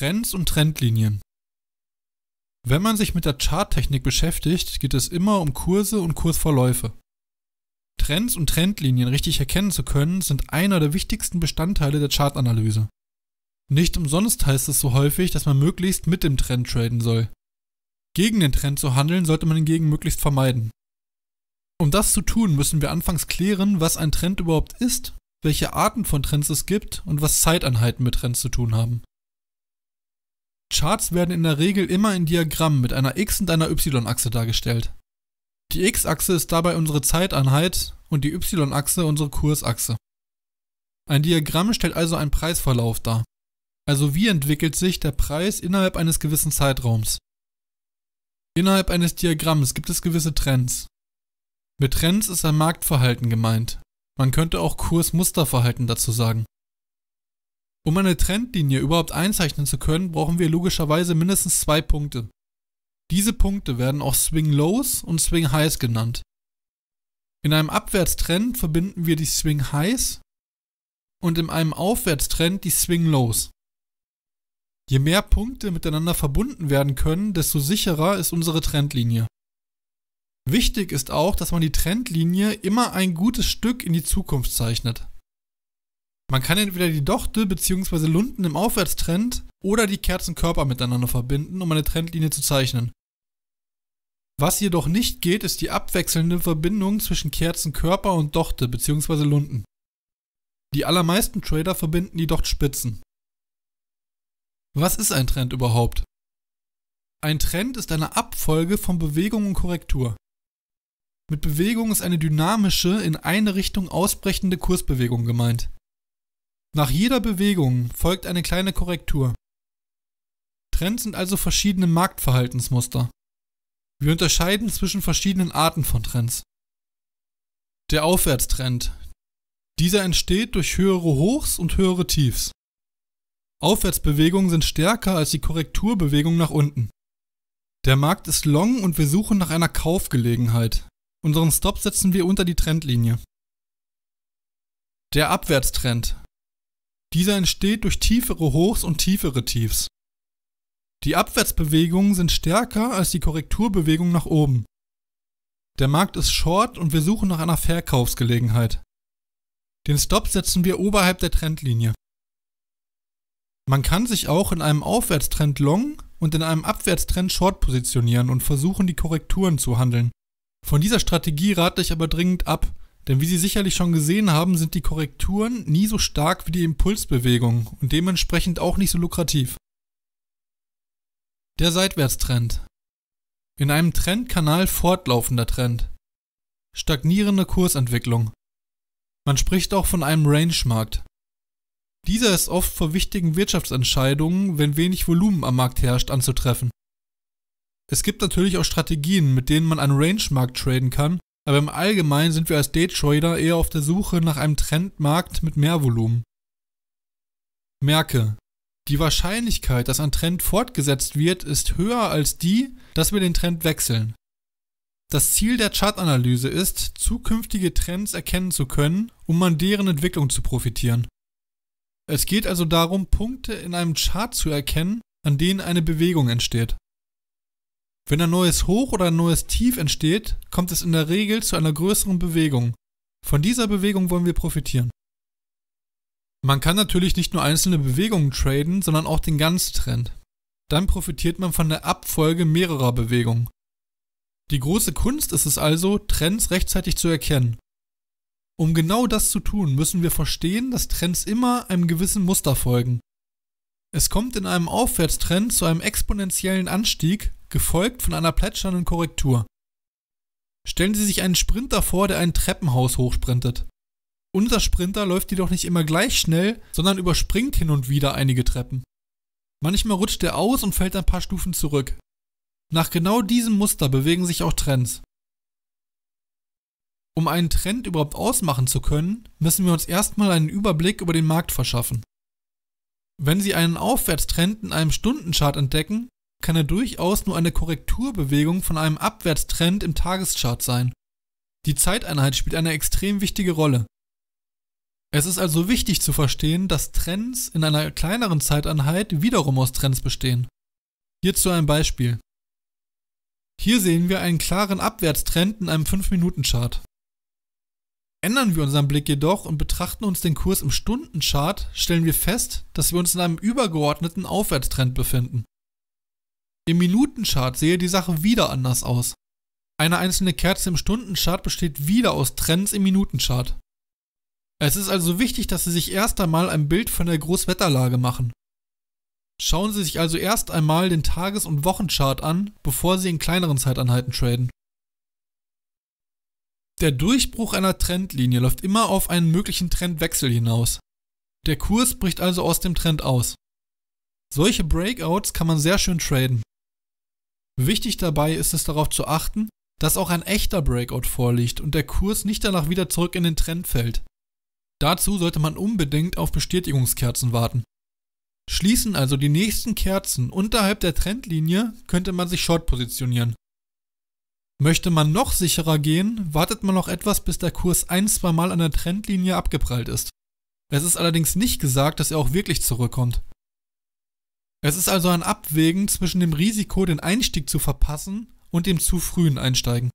Trends und Trendlinien. Wenn man sich mit der Charttechnik beschäftigt, geht es immer um Kurse und Kursverläufe. Trends und Trendlinien richtig erkennen zu können, sind einer der wichtigsten Bestandteile der Chartanalyse. Nicht umsonst heißt es so häufig, dass man möglichst mit dem Trend traden soll. Gegen den Trend zu handeln sollte man hingegen möglichst vermeiden. Um das zu tun, müssen wir anfangs klären, was ein Trend überhaupt ist, welche Arten von Trends es gibt und was Zeiteinheiten mit Trends zu tun haben. Charts werden in der Regel immer in Diagrammen mit einer X- und einer Y-Achse dargestellt. Die X-Achse ist dabei unsere Zeiteinheit und die Y-Achse unsere Kursachse. Ein Diagramm stellt also einen Preisverlauf dar. Also wie entwickelt sich der Preis innerhalb eines gewissen Zeitraums? Innerhalb eines Diagramms gibt es gewisse Trends. Mit Trends ist ein Marktverhalten gemeint. Man könnte auch Kursmusterverhalten dazu sagen. Um eine Trendlinie überhaupt einzeichnen zu können, brauchen wir logischerweise mindestens zwei Punkte. Diese Punkte werden auch Swing Lows und Swing Highs genannt. In einem Abwärtstrend verbinden wir die Swing Highs und in einem Aufwärtstrend die Swing Lows. Je mehr Punkte miteinander verbunden werden können, desto sicherer ist unsere Trendlinie. Wichtig ist auch, dass man die Trendlinie immer ein gutes Stück in die Zukunft zeichnet. Man kann entweder die Dochte bzw. Lunden im Aufwärtstrend oder die Kerzenkörper miteinander verbinden, um eine Trendlinie zu zeichnen. Was jedoch nicht geht, ist die abwechselnde Verbindung zwischen Kerzenkörper und Dochte bzw. Lunden. Die allermeisten Trader verbinden die Dochtspitzen. Was ist ein Trend überhaupt? Ein Trend ist eine Abfolge von Bewegung und Korrektur. Mit Bewegung ist eine dynamische, in eine Richtung ausbrechende Kursbewegung gemeint. Nach jeder Bewegung folgt eine kleine Korrektur. Trends sind also verschiedene Marktverhaltensmuster. Wir unterscheiden zwischen verschiedenen Arten von Trends. Der Aufwärtstrend. Dieser entsteht durch höhere Hochs und höhere Tiefs. Aufwärtsbewegungen sind stärker als die Korrekturbewegung nach unten. Der Markt ist long und wir suchen nach einer Kaufgelegenheit. Unseren Stop setzen wir unter die Trendlinie. Der Abwärtstrend. Dieser entsteht durch tiefere Hochs und tiefere Tiefs. Die Abwärtsbewegungen sind stärker als die Korrekturbewegungen nach oben. Der Markt ist short und wir suchen nach einer Verkaufsgelegenheit. Den Stop setzen wir oberhalb der Trendlinie. Man kann sich auch in einem Aufwärtstrend long und in einem Abwärtstrend short positionieren und versuchen, die Korrekturen zu handeln. Von dieser Strategie rate ich aber dringend ab, denn wie Sie sicherlich schon gesehen haben, sind die Korrekturen nie so stark wie die Impulsbewegungen und dementsprechend auch nicht so lukrativ. Der Seitwärtstrend. In einem Trendkanal fortlaufender Trend. Stagnierende Kursentwicklung. Man spricht auch von einem Range-Markt. Dieser ist oft vor wichtigen Wirtschaftsentscheidungen, wenn wenig Volumen am Markt herrscht, anzutreffen. Es gibt natürlich auch Strategien, mit denen man einen Range-Markt traden kann, aber im Allgemeinen sind wir als Daytrader eher auf der Suche nach einem Trendmarkt mit mehr Volumen. Merke, die Wahrscheinlichkeit, dass ein Trend fortgesetzt wird, ist höher als die, dass wir den Trend wechseln. Das Ziel der Chartanalyse ist, zukünftige Trends erkennen zu können, um an deren Entwicklung zu profitieren. Es geht also darum, Punkte in einem Chart zu erkennen, an denen eine Bewegung entsteht. Wenn ein neues Hoch oder ein neues Tief entsteht, kommt es in der Regel zu einer größeren Bewegung. Von dieser Bewegung wollen wir profitieren. Man kann natürlich nicht nur einzelne Bewegungen traden, sondern auch den Ganztrend. Dann profitiert man von der Abfolge mehrerer Bewegungen. Die große Kunst ist es also, Trends rechtzeitig zu erkennen. Um genau das zu tun, müssen wir verstehen, dass Trends immer einem gewissen Muster folgen. Es kommt in einem Aufwärtstrend zu einem exponentiellen Anstieg, gefolgt von einer plätschernden Korrektur. Stellen Sie sich einen Sprinter vor, der ein Treppenhaus hochsprintet. Unser Sprinter läuft jedoch nicht immer gleich schnell, sondern überspringt hin und wieder einige Treppen. Manchmal rutscht er aus und fällt ein paar Stufen zurück. Nach genau diesem Muster bewegen sich auch Trends. Um einen Trend überhaupt ausmachen zu können, müssen wir uns erstmal einen Überblick über den Markt verschaffen. Wenn Sie einen Aufwärtstrend in einem Stundenchart entdecken, kann er durchaus nur eine Korrekturbewegung von einem Abwärtstrend im Tageschart sein. Die Zeiteinheit spielt eine extrem wichtige Rolle. Es ist also wichtig zu verstehen, dass Trends in einer kleineren Zeiteinheit wiederum aus Trends bestehen. Hierzu ein Beispiel. Hier sehen wir einen klaren Abwärtstrend in einem 5-Minuten-Chart. Ändern wir unseren Blick jedoch und betrachten uns den Kurs im Stundenchart, stellen wir fest, dass wir uns in einem übergeordneten Aufwärtstrend befinden. Im Minutenchart sehe die Sache wieder anders aus. Eine einzelne Kerze im Stundenchart besteht wieder aus Trends im Minutenchart. Es ist also wichtig, dass Sie sich erst einmal ein Bild von der Großwetterlage machen. Schauen Sie sich also erst einmal den Tages- und Wochenchart an, bevor Sie in kleineren Zeiteinheiten traden. Der Durchbruch einer Trendlinie läuft immer auf einen möglichen Trendwechsel hinaus. Der Kurs bricht also aus dem Trend aus. Solche Breakouts kann man sehr schön traden. Wichtig dabei ist es darauf zu achten, dass auch ein echter Breakout vorliegt und der Kurs nicht danach wieder zurück in den Trend fällt. Dazu sollte man unbedingt auf Bestätigungskerzen warten. Schließen also die nächsten Kerzen unterhalb der Trendlinie, könnte man sich short positionieren. Möchte man noch sicherer gehen, wartet man noch etwas, bis der Kurs ein, zwei Mal an der Trendlinie abgeprallt ist. Es ist allerdings nicht gesagt, dass er auch wirklich zurückkommt. Es ist also ein Abwägen zwischen dem Risiko, den Einstieg zu verpassen, und dem zu frühen Einsteigen